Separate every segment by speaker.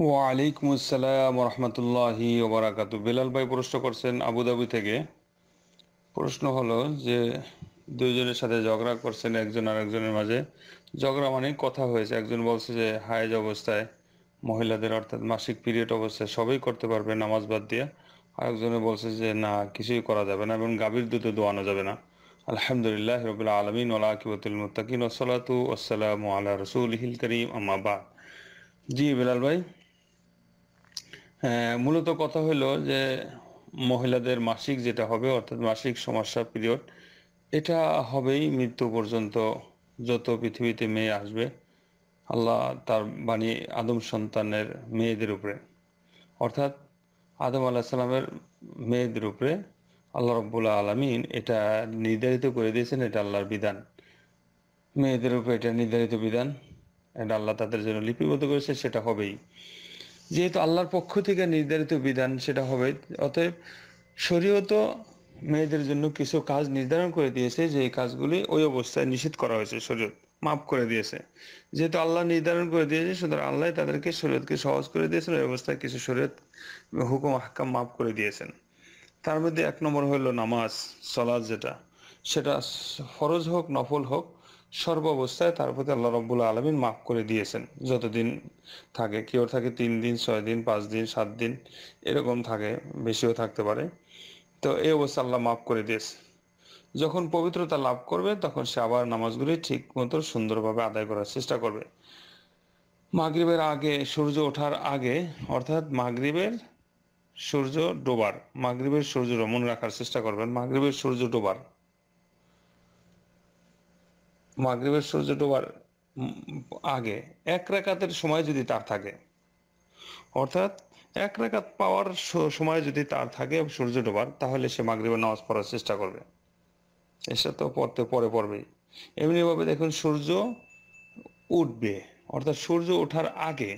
Speaker 1: ওয়ালাইকুম আসসালাম রহমতুল্লাহি ওবরাকাতু বেলাল ভাই প্রশ্ন করছেন আবুধাবি থেকে প্রশ্ন হলো যে দুইজনের সাথে ঝগড়া করছেন একজন আর একজনের মাঝে ঝগড়া মানে কথা হয়েছে একজন বলছে যে হায়েজ অবস্থায় মহিলাদের অর্থাৎ মাসিক পিরিয়ড অবস্থায় সবই করতে পারবে নামাজ বাদ দিয়ে আরেকজনে বলছে যে না কিছুই করা যাবে না এবং গাভীর দুধে দোয়ানো যাবে না আলহামদুলিল্লাহ রবিল্লা আলমিন ওলা আকিবতুল মুতাকিন ওসলাতু ওসালাম আল্লাহ রসুল হিল করিম আমাবা জি বেলাল ভাই হ্যাঁ, মূলত কথা হলো যে মহিলাদের মাসিক যেটা হবে অর্থাৎ মাসিক সমস্যা পিরিয়ড এটা হবেই মৃত্যু পর্যন্ত যত পৃথিবীতে মেয়ে আসবে আল্লাহ তার বাণী আদম সন্তানের মেয়েদের উপরে অর্থাৎ আদম আল্লাহ সালামের মেয়েদের উপরে আল্লাহ রব্বুল্লা আলমিন এটা নির্ধারিত করে দিয়েছেন এটা আল্লাহর বিধান মেয়েদের উপরে এটা নির্ধারিত বিধান এটা আল্লাহ তাদের জন্য লিপিবদ্ধ করেছে সেটা হবেই যেহেতু আল্লাহর পক্ষ থেকে নির্ধারিত বিধান সেটা হবে অতএব শরীয়ত মেয়েদের জন্য কিছু কাজ নির্ধারণ করে দিয়েছে যে কাজগুলি ওই অবস্থায় নিষেধ করা হয়েছে শরীয়ত মাফ করে দিয়েছে যেহেতু আল্লাহ নির্ধারণ করে দিয়েছে সুতরাং আল্লাহ তাদেরকে শরীয়তকে সহজ করে দিয়েছেন ওই অবস্থায় কিছু শরীয়ত হুকুম হাক্কাম মাফ করে দিয়েছেন তার মধ্যে এক নম্বর হলো নামাজ সলাদ যেটা সেটা ফরজ হোক নফল হোক সর্ব অবস্থায় তার প্রতি আল্লাহ রব্বুল আলমিন মাফ করে দিয়েছেন যতদিন থাকে কেউ থাকে তিন দিন ছয় দিন পাঁচ দিন সাত দিন এরকম থাকে বেশিও থাকতে পারে তো এই অবস্থা আল্লাহ মাফ করে দিয়েছে যখন পবিত্রতা লাভ করবে তখন সে আবার নামাজগুলি ঠিক মতো সুন্দরভাবে আদায় করার চেষ্টা করবে মাগরীবের আগে সূর্য ওঠার আগে অর্থাৎ মাগরীবের সূর্য ডোবার মাগরীবের সূর্য রমন রাখার চেষ্টা করবেন মাগরীবের সূর্য ডোবার মাগরীবের সূর্য ডোবার আগে এক রেখাতের সময় যদি তার থাকে অর্থাৎ এক রেখাত পাওয়ার সময় যদি তার থাকে সূর্য ডোবার তাহলে সে মাগরীবের নামাজ পড়ার চেষ্টা করবে এসে তো পড়তে পরে পড়বেই এমনিভাবে দেখুন সূর্য উঠবে অর্থাৎ সূর্য ওঠার আগে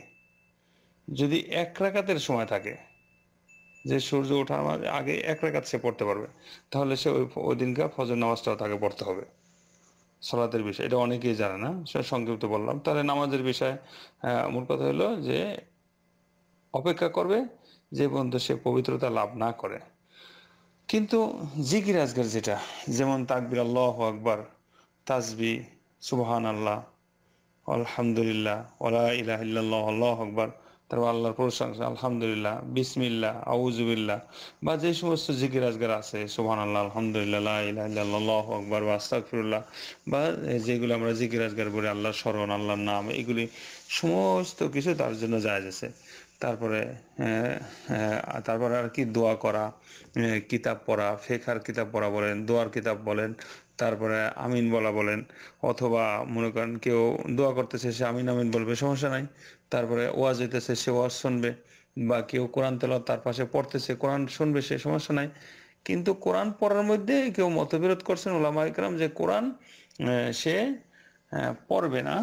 Speaker 1: যদি এক রেখাতের সময় থাকে যে সূর্য ওঠার আগে এক রেখাত সে পড়তে পারবে তাহলে সে ওই ওই দিনকার ফজর নামাজটাও তাকে পড়তে হবে সালাতের বিষয় এটা অনেকেই জানে না সেটা সংক্ষিপ্ত বললাম তাহলে নামাজের বিষয়ে মূল কথা হলো যে অপেক্ষা করবে যে পর্যন্ত সে পবিত্রতা লাভ না করে কিন্তু জিকির আজগার যেটা যেমন তাকবির আল্লাহ আকবর তাজবি সুবাহান আল্লাহ আলহামদুলিল্লাহ ওলা ইলাহ আল্লাহ আকবর তারপর আল্লাহর প্রশংসা আলহামদুলিল্লাহ বিসমিল্লা আউজুবিল্লাহ বা যে সমস্ত জিকির আজগার আছে সোহান আল্লাহ আলহামদুলিল্লাহ ইহ আকবর বা আস্তাকফিরুল্লাহ বা যেগুলো আমরা জিকির আজগার বলি আল্লাহ স্মরণ আল্লাহর নাম এগুলি সমস্ত কিছু তার জন্য যায় আছে তারপরে তারপরে আর কি দোয়া করা কিতাব পড়া ফেখার কিতাব পড়া বলেন দোয়ার কিতাব বলেন তারপরে আমিন বলা বলেন অথবা মনে করেন কেউ দোয়া করতেছে সে আমিন আমিন বলবে সমস্যা নাই তারপরে ওয়াজ হইতেছে সে ওয়াজ শুনবে বা কেউ কোরআন তেল তার পাশে পড়তেছে কোরআন শুনবে সে সমস্যা নাই কিন্তু কোরআন পড়ার মধ্যে কেউ মতবিরোধ করছেন ওলামা ইকরাম যে কোরআন সে পড়বে না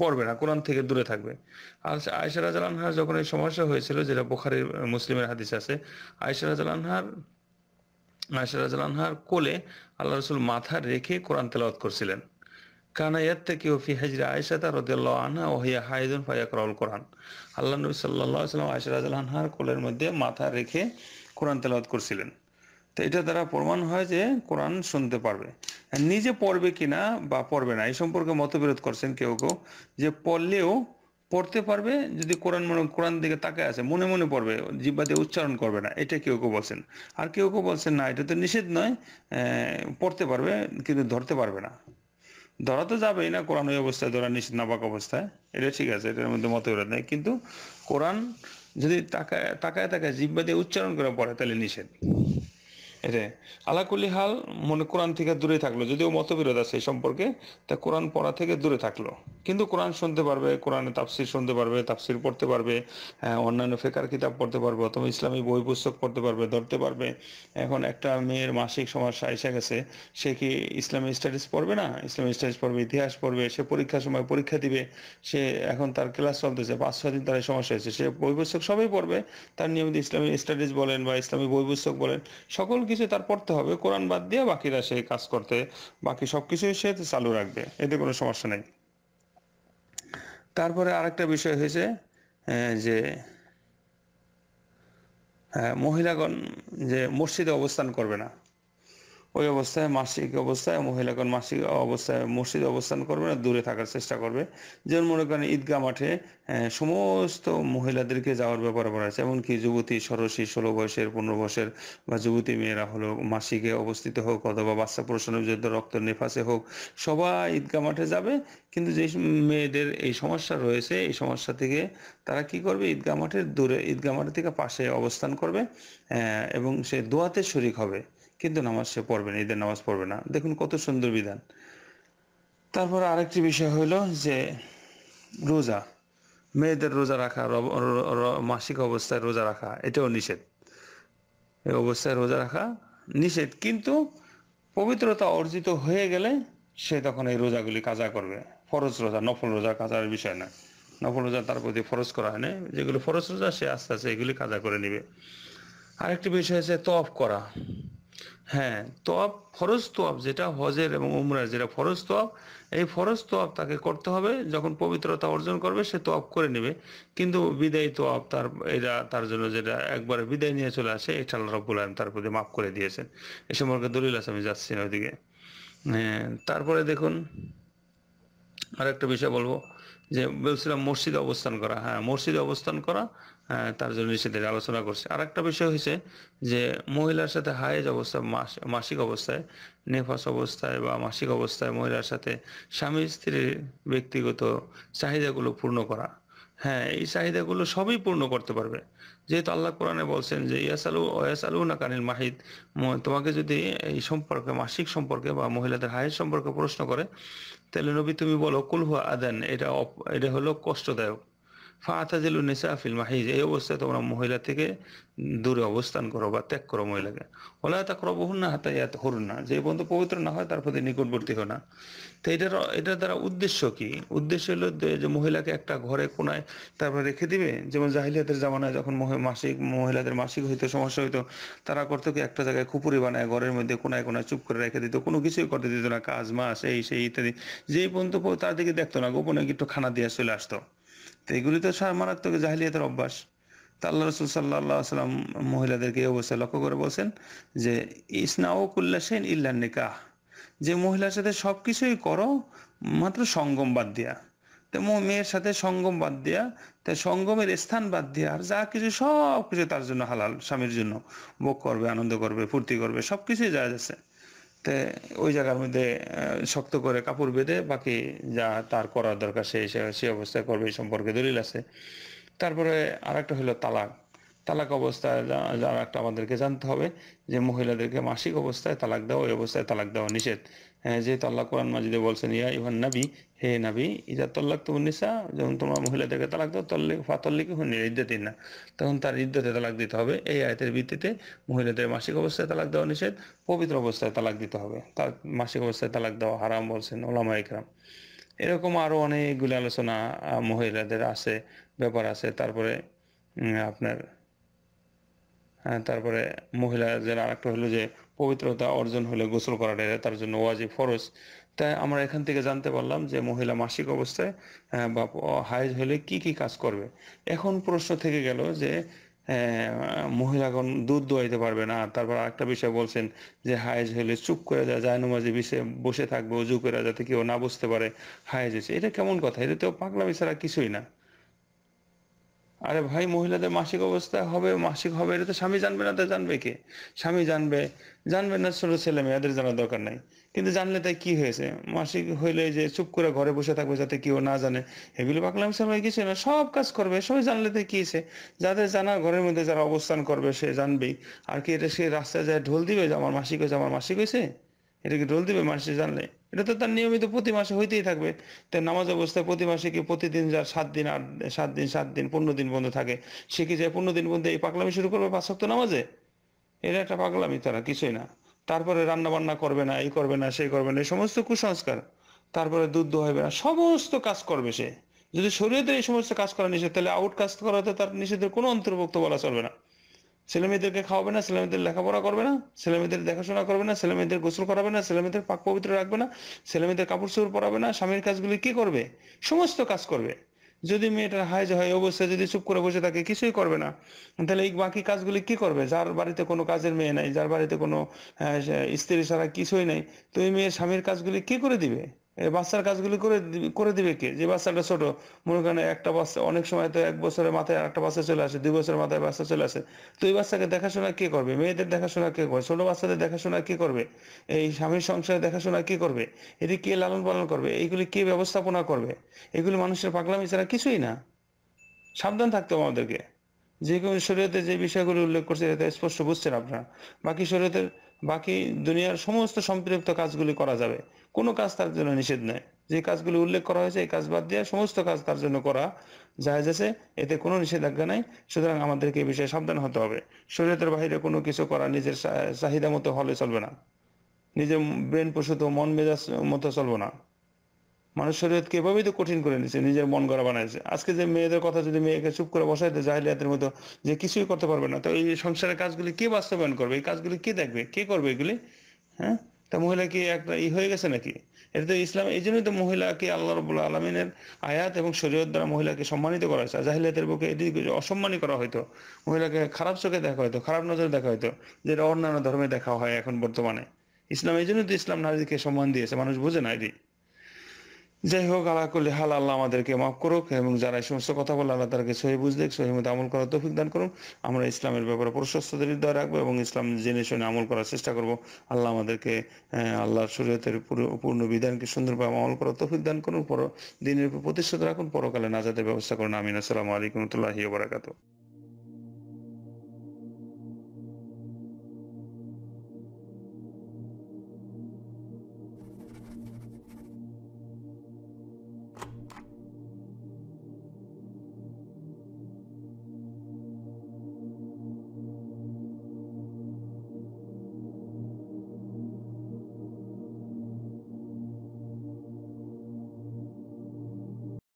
Speaker 1: পড়বে না কোরআন থেকে দূরে থাকবে আর আয়সারা জালানহার যখন এই সমস্যা হয়েছিল যেটা বোখারি মুসলিমের হাদিস আছে আয়সারা জালানহার আয়সারাজহার কোলে আল্লাহ রসুল মাথা রেখে কোরআন তেলাওয়াত করছিলেন কানা ইয়ার থেকে ওফি হাজরা আয়সাতা রদিয়াল্লাহ আনহা ও হায়দুন ফাইয়া করাউল কোরআন আল্লাহ নবী সাল্লাহ সাল্লাম আয়সারাজহার কোলের মধ্যে মাথা রেখে কোরআন তেলাওয়াত করছিলেন তো এটা দ্বারা প্রমাণ হয় যে কোরআন শুনতে পারবে নিজে পড়বে কিনা বা পড়বে না এই সম্পর্কে মতবিরোধ করছেন কেউ কেউ যে পড়লেও পড়তে পারবে যদি কোরআন মনে কোরআন দিকে তাকায় আছে মনে মনে পড়বে দিয়ে উচ্চারণ করবে না এটা কেউ কেউ বলছেন আর কেউ কেউ বলছেন না এটা তো নিষেধ নয় পড়তে পারবে কিন্তু ধরতে পারবে না ধরা তো যাবেই না কোরআন ওই অবস্থায় ধরা নিষেধ নাবাক অবস্থায় এটা ঠিক আছে এটার মধ্যে মতবিরোধ নেই কিন্তু কোরআন যদি তাকায় তাকায় তাকায় জিব্বা দিয়ে উচ্চারণ করে পড়ে তাহলে নিষেধ এটাই আলাকুল্লি হাল মনে কোরআন থেকে দূরে থাকলো যদিও মতবিরোধ আছে সম্পর্কে তা কোরআন পড়া থেকে দূরে থাকলো কিন্তু কোরআন শুনতে পারবে কোরআনে তাফসির শুনতে পারবে তাফসির পড়তে পারবে হ্যাঁ, অন্যান্য ফেকার কিতাব পড়তে পারবে অথবা ইসলামী বই পুস্তক পড়তে পারবে ধরতে পারবে এখন একটা মেয়ের মাসিক সমস্যা এসে গেছে সে কি ইসলামী স্টাডিজ পড়বে না ইসলামী স্টাডিজ পড়বে ইতিহাস পড়বে সে পরীক্ষার সময় পরীক্ষা দিবে সে এখন তার ক্লাস চলতেছে পাঁচ ছয় দিন তার সমস্যা হয়েছে সে বই পুস্তক সবই পড়বে তার নিয়মিত ইসলামী স্টাডিজ বলেন বা ইসলামী বই পুস্তক বলেন সকল কিছু তার পড়তে হবে কোরআন বাদ দিয়ে বাকিরা সেই কাজ করতে বাকি সব কিছু সে চালু রাখবে এতে কোনো সমস্যা নেই তারপরে আরেকটা বিষয় হয়েছে যে মহিলাগণ যে মসজিদে অবস্থান করবে না ওই অবস্থায় মাসিক অবস্থায় মহিলাগণ মাসিক অবস্থায় মসজিদে অবস্থান করবে না দূরে থাকার চেষ্টা করবে যেমন মনে করেন ঈদগাহ মাঠে সমস্ত মহিলাদেরকে যাওয়ার ব্যাপার বলা আছে এমনকি যুবতী সরসী ষোলো বয়সের পনেরো বয়সের বা যুবতী মেয়েরা হলো মাসিকে অবস্থিত হোক অথবা বাচ্চা প্রশ্নের যুদ্ধ রক্ত নেফাসে হোক সবাই ঈদগাহ মাঠে যাবে কিন্তু যে মেয়েদের এই সমস্যা রয়েছে এই সমস্যা থেকে তারা কি করবে ঈদগাহ মাঠের দূরে ঈদগাহ মাঠের থেকে পাশে অবস্থান করবে এবং সে দোয়াতে শরিক হবে কিন্তু নামাজ সে পড়বে না ঈদের নামাজ পড়বে না দেখুন কত সুন্দর বিধান তারপর আরেকটি বিষয় হলো যে রোজা মেয়েদের রোজা রাখা মাসিক অবস্থায় রোজা রাখা এটাও নিষেধ এই অবস্থায় রোজা রাখা নিষেধ কিন্তু পবিত্রতা অর্জিত হয়ে গেলে সে তখন এই রোজাগুলি কাজা করবে ফরজ রোজা নফল রোজা কাজার বিষয় না নফল রোজা তার প্রতি ফরজ করা হয় না যেগুলো ফরজ রোজা সে আস্তে আস্তে এগুলি কাজা করে নিবে আরেকটি বিষয় হচ্ছে তফ করা হ্যাঁ তোয়াব ফরজ তোয়াব যেটা হজের এবং উমরার যেটা ফরজ তোয়াব এই ফরজ তোয়াব তাকে করতে হবে যখন পবিত্রতা অর্জন করবে সে তোয়াব করে নেবে কিন্তু বিদায় তোয়াব তার এটা তার জন্য যেটা একবারে বিদায় নিয়ে চলে আসে এটা আল্লাহ রব্বুল আলম তার প্রতি মাফ করে দিয়েছেন এ সম্পর্কে দলিল আছে আমি যাচ্ছি না ওইদিকে হ্যাঁ, তারপরে দেখুন আর একটা বিষয় বলবো যে বলছিলাম মসজিদে অবস্থান করা হ্যাঁ মসজিদে অবস্থান করা হ্যাঁ, তার জন্য নিষেধের আলোচনা করছে আর একটা বিষয় হয়েছে যে মহিলার সাথে হায়েজ অবস্থা মাসিক অবস্থায় নেফাস অবস্থায় বা মাসিক অবস্থায় মহিলার সাথে স্বামী স্ত্রীর ব্যক্তিগত চাহিদাগুলো পূর্ণ করা হ্যাঁ এই চাহিদাগুলো সবই পূর্ণ করতে পারবে যেহেতু আল্লাহ কোরআনে বলছেন যে ইয়াসালু ইয়াসালু না কানিল মাহিদ তোমাকে যদি এই সম্পর্কে মাসিক সম্পর্কে বা মহিলাদের হায়ের সম্পর্কে প্রশ্ন করে তাহলে নবী তুমি বলো কুলহুয়া আদান এটা এটা হলো কষ্টদায়ক ফাতাজিল নিসা ফিল মাহিজ এই অবস্থায় তোমরা মহিলা থেকে দূরে অবস্থান করো বা ত্যাগ করো মহিলাকে হলে তা করো না হাতে ইয়াত হরুন না যে বন্ধু পবিত্র না হয় তার প্রতি নিকটবর্তী হয় না তো এটার এটার দ্বারা উদ্দেশ্য কি উদ্দেশ্য হলো যে মহিলাকে একটা ঘরে কোনায় তারপর রেখে দিবে যেমন জাহিলিয়াতের জামানায় যখন মাসিক মহিলাদের মাসিক হইতো সমস্যা হইতো তারা করতো কি একটা জায়গায় খুপুরি বানায় ঘরের মধ্যে কোনায় কোনায় চুপ করে রেখে দিত কোনো কিছুই করতে দিত না কাজ মাস এই সেই ইত্যাদি যেই পর্যন্ত তার দিকে দেখতো না গোপনে একটু খানা দিয়ে চলে আসতো তো এগুলি তো মারাত্মক জাহিলিয়াতের অভ্যাস তা আল্লাহ রসুল সাল্লাহ সাল্লাম মহিলাদেরকে এই অবস্থায় লক্ষ্য করে বলছেন যে ইসনাও কুল্লাসেন ইল্লা নিকাহ যে মহিলার সাথে সব কিছুই করো মাত্র সঙ্গম বাদ দিয়া তো মেয়ের সাথে সঙ্গম বাদ দিয়া তো সঙ্গমের স্থান বাদ দিয়া আর যা কিছু সব কিছু তার জন্য হালাল স্বামীর জন্য ভোগ করবে আনন্দ করবে ফুর্তি করবে সব কিছুই যা আছে ওই জায়গার মধ্যে শক্ত করে কাপড় বেঁধে বাকি যা তার করার দরকার সে সে অবস্থায় করবে এই সম্পর্কে দলিল আছে তারপরে আর একটা হলো তালাক তালাক অবস্থায় যার একটা আমাদেরকে জানতে হবে যে মহিলাদেরকে মাসিক অবস্থায় তালাক দেওয়া ওই অবস্থায় তালাক দেওয়া নিষেধ হ্যাঁ, যেহেতু আল্লাহ কোরআন মাজিদে বলছেন ইয়া ইভান নাবি হে নাবি ইজা তল্লাক তো নিসা যখন মহিলা মহিলাদেরকে তালাক দাও তল্লিক ফাতল্লিক হুনি ইদ্যতির না তখন তার ইদ্যতে তালাক দিতে হবে এই আয়তের ভিত্তিতে মহিলাদের মাসিক অবস্থায় তালাক দেওয়া নিষেধ পবিত্র অবস্থায় তালাক দিতে হবে তার মাসিক অবস্থায় তালাক দেওয়া হারাম বলছেন ওলামা ইকরাম এরকম আরও অনেকগুলি আলোচনা মহিলাদের আছে ব্যাপার আছে তারপরে আপনার হ্যাঁ, তারপরে মহিলাদের যারা আরেকটা হলো যে পবিত্রতা অর্জন হলে গোসল করাটা তার জন্য ওয়াজিব ফরজ তাই আমরা এখান থেকে জানতে পারলাম যে মহিলা মাসিক অবস্থায় হ্যাঁ, বা হাইজ হলে কি কি কাজ করবে এখন প্রশ্ন থেকে গেল যে মহিলাগণ দুধ দোয়াইতে পারবে না তারপর একটা বিষয় বলছেন যে হায়েজ হলে চুপ করে যায় জায়নমাজি বিষে বসে থাকবে উজু করে যাতে কেউ না বুঝতে পারে হায়েজ এটা কেমন কথা এটা তো পাগলামি ছাড়া কিছুই না আরে ভাই মহিলাদের মাসিক অবস্থা হবে মাসিক হবে এটা তো স্বামী জানবে না তো জানবে কে স্বামী জানবে জানবে না ছোট ছেলে মেয়েদের জানার দরকার নাই কিন্তু জানলে তাই কি হয়েছে মাসিক হইলে যে চুপ করে ঘরে বসে থাকবে যাতে কেউ না জানে এগুলো পাকলাম সবাই কিছু না সব কাজ করবে সবাই জানলে তাই কি হয়েছে যাদের জানা ঘরের মধ্যে যারা অবস্থান করবে সে জানবেই আর কি এটা সে রাস্তায় যায় ঢোল দিবে যে আমার মাসিক হয়েছে আমার মাসিক হয়েছে এটা কি রোল দিবে মানুষ জানলে এটা তো তার নিয়মিত প্রতি মাসে হইতেই থাকবে তার নামাজ অবস্থায় প্রতি মাসে কি প্রতিদিন যা সাত দিন আট সাত দিন সাত দিন পনেরো দিন বন্ধ থাকে সে কি যায় পনেরো দিন বন্ধ এই পাগলামি শুরু করবে পাঁচ সপ্তাহ নামাজে এটা একটা পাগলামি তারা কিছুই না তারপরে রান্না বান্না করবে না এই করবে না সেই করবে না এই সমস্ত কুসংস্কার তারপরে দুধ দোহাইবে না সমস্ত কাজ করবে সে যদি শরীরে এই সমস্ত কাজ করা নিষেধ তাহলে আউট কাজ করাতে তার নিষেধের কোনো অন্তর্ভুক্ত বলা চলবে না ছেলেমেয়েদেরকে খাওয়াবে না ছেলেমেয়েদের লেখাপড়া করবে না ছেলেমেয়েদের দেখাশোনা করবে না ছেলেমেয়েদের গোসল করাবে না ছেলেমেয়েদের পাক পবিত্র রাখবে না ছেলেমেয়েদের কাপড় চোপড় পরাবে না স্বামীর কাজগুলি কি করবে সমস্ত কাজ করবে যদি মেয়েটা হাইজ হয় অবস্থায় যদি চুপ করে বসে থাকে কিছুই করবে না তাহলে এই বাকি কাজগুলি কি করবে যার বাড়িতে কোনো কাজের মেয়ে নাই যার বাড়িতে কোনো স্ত্রী ছাড়া কিছুই নাই তো এই মেয়ের স্বামীর কাজগুলি কি করে দিবে বাচ্চার কাজগুলি করে করে দিবে কে যে বাচ্চাটা ছোট মনে করেন একটা বাচ্চা অনেক সময় তো এক বছরের মাথায় একটা বাচ্চা চলে আসে দুই বছরের মাথায় বাচ্চা চলে আসে তো এই বাচ্চাকে দেখাশোনা কে করবে মেয়েদের দেখাশোনা কে করবে ছোট বাচ্চাদের দেখাশোনা কে করবে এই স্বামীর সংসারে দেখাশোনা কে করবে এটি কে লালন পালন করবে এইগুলি কে ব্যবস্থাপনা করবে এগুলি মানুষের পাগলামি ছাড়া কিছুই না সাবধান থাকতে হবে আমাদেরকে যে কোনো শরীয়তে যে বিষয়গুলি উল্লেখ করছে এটা স্পষ্ট বুঝছেন আপনারা বাকি শরীয়তের বাকি দুনিয়ার সমস্ত সম্পৃক্ত কাজগুলি করা যাবে কোনো কাজ তার জন্য নিষেধ নেই যে কাজগুলি উল্লেখ করা হয়েছে এই কাজ বাদ দিয়ে সমস্ত কাজ তার জন্য করা জাহেজ আছে এতে কোনো নিষেধাজ্ঞা নাই সুতরাং আমাদেরকে এই বিষয়ে সাবধান হতে হবে শরীরের বাহিরে কোনো কিছু করা নিজের চাহিদা মতো হলে চলবে না নিজের ব্রেন প্রসূত মন মেজাজ মতো চলবে না মানুষ শরীরকে এভাবেই তো কঠিন করে নিছে নিজের মন গড়া বানাইছে আজকে যে মেয়েদের কথা যদি মেয়েকে চুপ করে বসাই দেয় জাহিলিয়াতের মতো যে কিছুই করতে পারবে না তো এই সংসারের কাজগুলি কে বাস্তবায়ন করবে এই কাজগুলি কে দেখবে কে করবে এগুলি হ্যাঁ তা মহিলা কি একটা ই হয়ে গেছে নাকি এটা তো ইসলাম এই জন্যই তো মহিলাকে আল্লাহ রবুল্লা আলমিনের আয়াত এবং শরীয়ত দ্বারা মহিলাকে সম্মানিত করা হয়েছে জাহিলিয়াতের বুকে এটি অসম্মানী করা হয়তো মহিলাকে খারাপ চোখে দেখা হয়তো খারাপ নজরে দেখা হয়তো যেটা অন্যান্য ধর্মে দেখা হয় এখন বর্তমানে ইসলাম এই জন্যই তো ইসলাম নারীকে সম্মান দিয়েছে মানুষ বোঝে না এটি যাই হোক আল্লাহ করলে হাল আল্লাহ আমাদেরকে মাফ করুক এবং যারা এই সমস্ত কথা বলে আল্লাহ তাদেরকে সহি বুঝলে মতো আমল করার তৌফিক দান করুন আমরা ইসলামের ব্যাপারে প্রশস্ত হৃদয় রাখবো এবং ইসলাম জেনে শুনে আমল করার চেষ্টা করব আল্লাহ আমাদেরকে আল্লাহর শরীয়তের পূর্ণ বিধানকে সুন্দরভাবে আমল করার তৌফিক দান করুন পর দিনের প্রতিশ্রুত রাখুন পরকালে নাজাদের ব্যবস্থা করুন আমিন আসসালামু আলাইকুম রহমতুল্লাহি বারাকাতু